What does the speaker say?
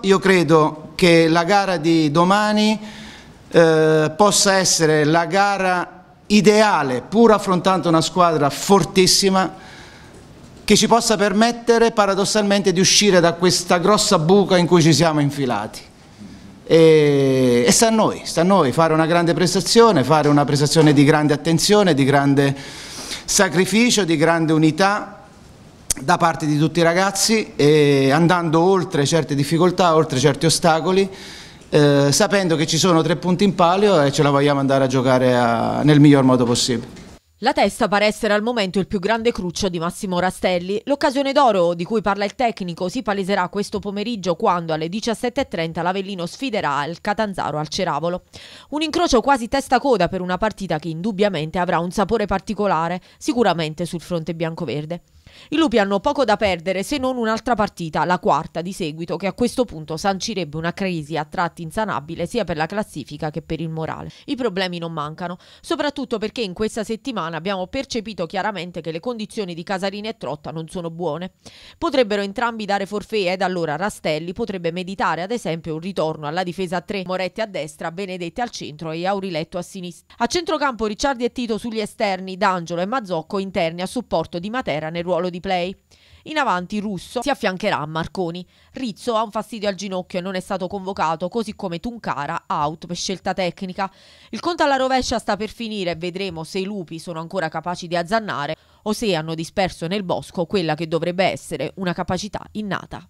Io credo che la gara di domani eh, possa essere la gara ideale, pur affrontando una squadra fortissima, che ci possa permettere paradossalmente di uscire da questa grossa buca in cui ci siamo infilati. E, e sta, a noi, sta a noi fare una grande prestazione, fare una prestazione di grande attenzione, di grande sacrificio, di grande unità da parte di tutti i ragazzi, andando oltre certe difficoltà, oltre certi ostacoli, eh, sapendo che ci sono tre punti in palio e ce la vogliamo andare a giocare a, nel miglior modo possibile. La testa pare essere al momento il più grande cruccio di Massimo Rastelli. L'occasione d'oro di cui parla il tecnico si paleserà questo pomeriggio quando alle 17.30 l'Avellino sfiderà il Catanzaro al Ceravolo. Un incrocio quasi testa-coda per una partita che indubbiamente avrà un sapore particolare, sicuramente sul fronte bianco-verde. I lupi hanno poco da perdere se non un'altra partita, la quarta di seguito, che a questo punto sancirebbe una crisi a tratti insanabile sia per la classifica che per il morale. I problemi non mancano, soprattutto perché in questa settimana abbiamo percepito chiaramente che le condizioni di Casarini e Trotta non sono buone. Potrebbero entrambi dare forfè ed allora Rastelli potrebbe meditare ad esempio un ritorno alla difesa a 3, Moretti a destra, Benedetti al centro e Auriletto a sinistra. A centrocampo Ricciardi e Tito sugli esterni, D'Angelo e Mazzocco interni a supporto di Matera nel ruolo ruolo di play. In avanti Russo si affiancherà a Marconi. Rizzo ha un fastidio al ginocchio e non è stato convocato, così come Tuncara out per scelta tecnica. Il conto alla rovescia sta per finire e vedremo se i lupi sono ancora capaci di azzannare o se hanno disperso nel bosco quella che dovrebbe essere una capacità innata.